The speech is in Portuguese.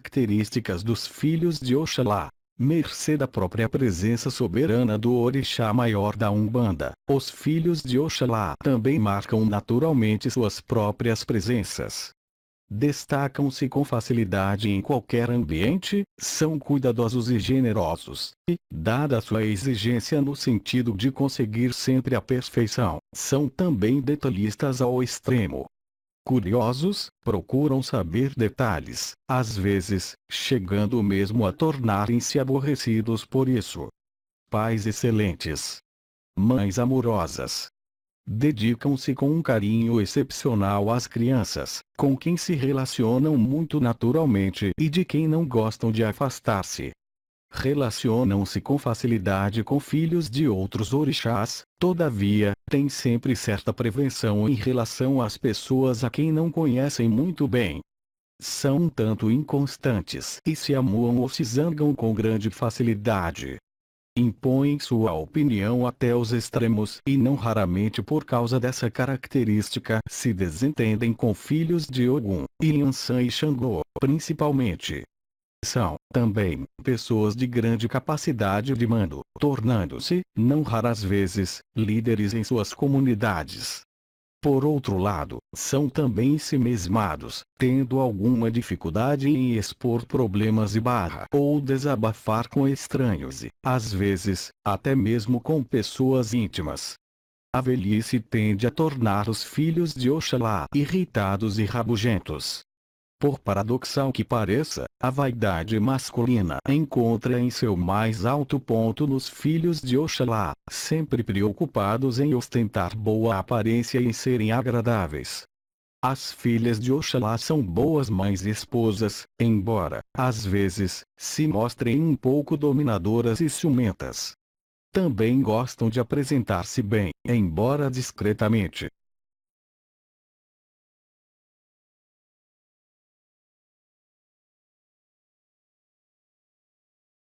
características dos filhos de Oxalá. Mercê da própria presença soberana do Orixá maior da Umbanda, os filhos de Oxalá também marcam naturalmente suas próprias presenças. Destacam-se com facilidade em qualquer ambiente, são cuidadosos e generosos, e, dada sua exigência no sentido de conseguir sempre a perfeição, são também detalhistas ao extremo, curiosos, procuram saber detalhes, às vezes, chegando mesmo a tornarem-se aborrecidos por isso. Pais excelentes. Mães amorosas. Dedicam-se com um carinho excepcional às crianças, com quem se relacionam muito naturalmente e de quem não gostam de afastar-se relacionam-se com facilidade com filhos de outros orixás, todavia, têm sempre certa prevenção em relação às pessoas a quem não conhecem muito bem. São um tanto inconstantes e se amuam ou se zangam com grande facilidade. Impõem sua opinião até os extremos e não raramente por causa dessa característica se desentendem com filhos de Ogum, Yansan e Xangô, principalmente. São, também, pessoas de grande capacidade de mando, tornando-se, não raras vezes, líderes em suas comunidades. Por outro lado, são também si mesmados, tendo alguma dificuldade em expor problemas e barra ou desabafar com estranhos e, às vezes, até mesmo com pessoas íntimas. A velhice tende a tornar os filhos de Oxalá irritados e rabugentos. Por paradoxal que pareça, a vaidade masculina encontra em seu mais alto ponto nos filhos de Oxalá, sempre preocupados em ostentar boa aparência e em serem agradáveis. As filhas de Oxalá são boas mães e esposas, embora, às vezes, se mostrem um pouco dominadoras e ciumentas. Também gostam de apresentar-se bem, embora discretamente,